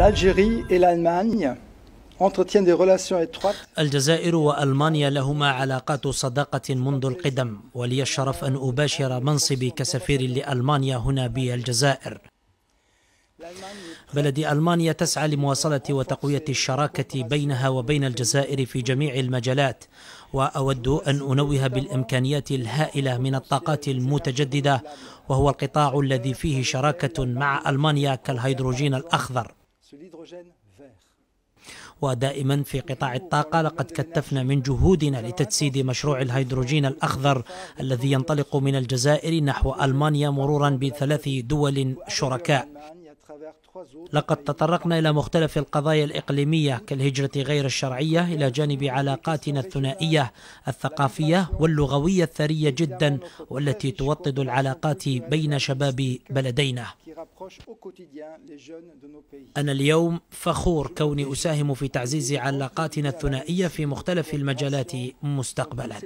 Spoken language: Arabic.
l'Algérie et l'Allemagne الجزائر وألمانيا لهما علاقات صداقة منذ القدم ولي الشرف أن أباشر منصبي كسفير لألمانيا هنا بالجزائر بلد ألمانيا تسعى لمواصلة وتقوية الشراكة بينها وبين الجزائر في جميع المجالات وأود أن أنوه بالإمكانيات الهائلة من الطاقات المتجددة وهو القطاع الذي فيه شراكة مع ألمانيا كالهيدروجين الأخضر ودائما في قطاع الطاقة لقد كتفنا من جهودنا لتجسيد مشروع الهيدروجين الأخضر الذي ينطلق من الجزائر نحو ألمانيا مرورا بثلاث دول شركاء لقد تطرقنا إلى مختلف القضايا الإقليمية كالهجرة غير الشرعية إلى جانب علاقاتنا الثنائية الثقافية واللغوية الثرية جدا والتي توطد العلاقات بين شباب بلدينا أنا اليوم فخور كوني أساهم في تعزيز علاقاتنا الثنائية في مختلف المجالات مستقبلا